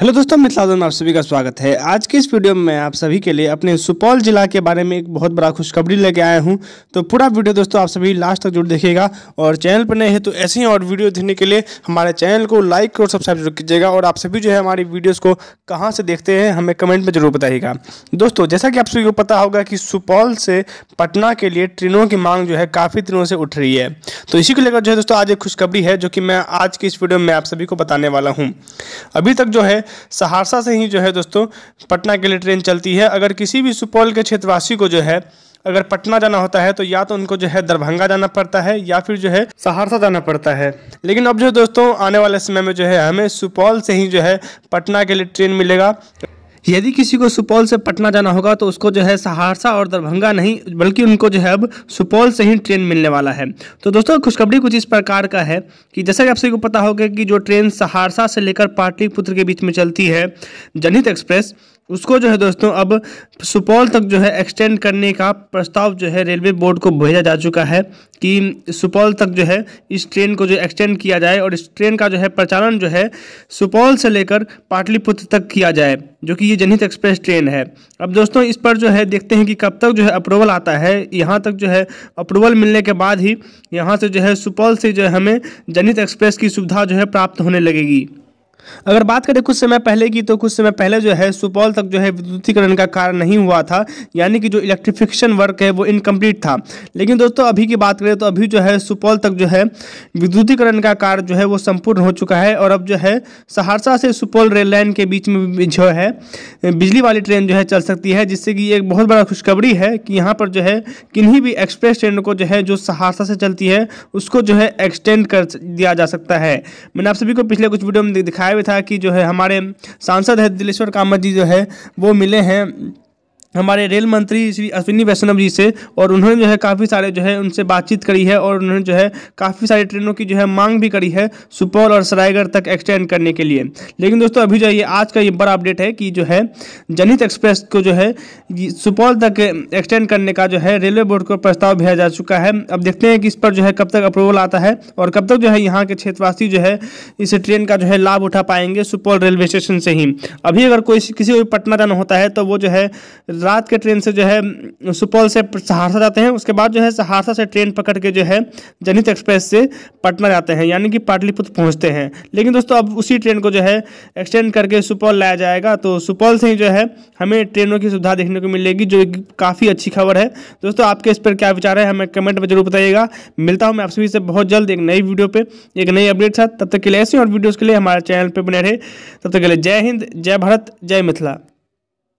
hello दोस्तों मिथिलादन में आप सभी का स्वागत है आज के इस वीडियो में मैं आप सभी के लिए अपने सुपौल जिला के बारे में एक बहुत बड़ा खुशखबरी लेके आया हूं तो पूरा वीडियो दोस्तों आप सभी लास्ट तक जरूर देखिएगा और चैनल पर नए हैं तो ऐसे ही और वीडियो देखने के लिए हमारे चैनल को लाइक और सब्सक्राइब जरूर कीजिएगा और आप सभी जो है हमारी वीडियोज़ को कहाँ से देखते हैं हमें कमेंट में जरूर बताइएगा दोस्तों जैसा कि आप सभी को पता होगा कि सुपौल से पटना के लिए ट्रेनों की मांग जो है काफ़ी दिनों से उठ रही है तो इसी को लेकर जो है दोस्तों आज एक खुशखबरी है जो कि मैं आज की इस वीडियो में आप सभी को बताने वाला हूँ अभी तक जो है सहरसा से ही जो है दोस्तों पटना के लिए ट्रेन चलती है अगर किसी भी सुपौल के क्षेत्रवासी को जो है अगर पटना जाना होता है तो या तो उनको जो है दरभंगा जाना पड़ता है या फिर जो है सहरसा जाना पड़ता है लेकिन अब जो दोस्तों आने वाले समय में जो है हमें सुपौल से ही जो है पटना के लिए ट्रेन मिलेगा यदि किसी को सुपौल से पटना जाना होगा तो उसको जो है सहरसा और दरभंगा नहीं बल्कि उनको जो है अब सुपौल से ही ट्रेन मिलने वाला है तो दोस्तों खुशखबरी कुछ इस प्रकार का है कि जैसा कि आप सभी को पता होगा कि जो ट्रेन सहरसा से लेकर पाटलिपुत्र के बीच में चलती है जनहित एक्सप्रेस उसको जो है दोस्तों अब सुपौल तक जो है एक्सटेंड करने का प्रस्ताव जो है रेलवे बोर्ड को भेजा जा चुका है कि सुपौल तक जो है इस ट्रेन को जो एक्सटेंड किया जाए और इस ट्रेन का जो है प्रचालन जो है सुपौल से लेकर पाटलिपुत्र तक किया जाए जो कि ये जनहित एक्सप्रेस ट्रेन है अब दोस्तों इस पर जो है देखते हैं कि कब तक जो है अप्रूवल आता है यहाँ तक जो है अप्रूवल मिलने के बाद ही यहाँ से जो है सुपौल से जो है हमें जनहित एक्सप्रेस की सुविधा जो है प्राप्त होने लगेगी अगर बात करें कुछ समय पहले की तो कुछ समय पहले जो है सुपौल तक जो है विद्युतीकरण का कार्य नहीं हुआ था यानी कि जो इलेक्ट्रिफिकेशन वर्क है वो इनकम्प्लीट था लेकिन दोस्तों अभी की बात करें तो अभी जो है सुपौल तक जो है विद्युतीकरण का कार्य जो है वो संपूर्ण हो चुका है और अब जो है सहरसा से सुपौल रेल लाइन के बीच में जो है बिजली वाली ट्रेन जो है चल सकती है जिससे कि एक बहुत बड़ा खुशखबरी है कि यहाँ पर जो है किन्हीं भी एक्सप्रेस ट्रेन को जो है जो सहरसा से चलती है उसको जो है एक्सटेंड कर दिया जा सकता है मैंने आप सभी को पिछले कुछ वीडियो में दिखाया भी था कि जो है हमारे सांसद है दिलेश्वर कामत जी जो है वो मिले हैं हमारे रेल मंत्री श्री अश्विनी वैष्णव जी से और उन्होंने जो है काफ़ी सारे जो है उनसे बातचीत करी है और उन्होंने जो है काफ़ी सारी ट्रेनों की जो है मांग भी करी है सुपौल और सरायगढ़ तक एक्सटेंड करने के लिए लेकिन दोस्तों अभी जो ये आज का ये बड़ा अपडेट है कि जो है जनहित एक्सप्रेस को जो है सुपौल तक एक्सटेंड करने का जो है रेलवे बोर्ड को प्रस्ताव भेजा जा चुका है अब देखते हैं कि इस पर जो है कब तक अप्रूवल आता है और कब तक जो है यहाँ के क्षेत्रवासी जो है इस ट्रेन का जो है लाभ उठा पाएंगे सुपौल रेलवे स्टेशन से ही अभी अगर कोई किसी को पटना जाना होता है तो वो जो है रात के ट्रेन से जो है सुपौल से सहरसा जाते हैं उसके बाद जो है सहरसा से ट्रेन पकड़ के जो है जनहित एक्सप्रेस से पटना जाते हैं यानी कि पाटलिपुत्र पहुंचते हैं लेकिन दोस्तों अब उसी ट्रेन को जो है एक्सटेंड करके सुपौल लाया जाएगा तो सुपौल से ही जो है हमें ट्रेनों की सुविधा देखने को मिलेगी जो काफ़ी अच्छी खबर है दोस्तों आपके इस पर क्या विचार है हमें कमेंट में जरूर बताइएगा मिलता हूँ मैं आप सभी से बहुत जल्द एक नई वीडियो पर एक नई अपडेट साथ तब तक के लिए ऐसे और वीडियोज़ के लिए हमारे चैनल पर बने रहे तब तक के लिए जय हिंद जय भारत जय मिथिला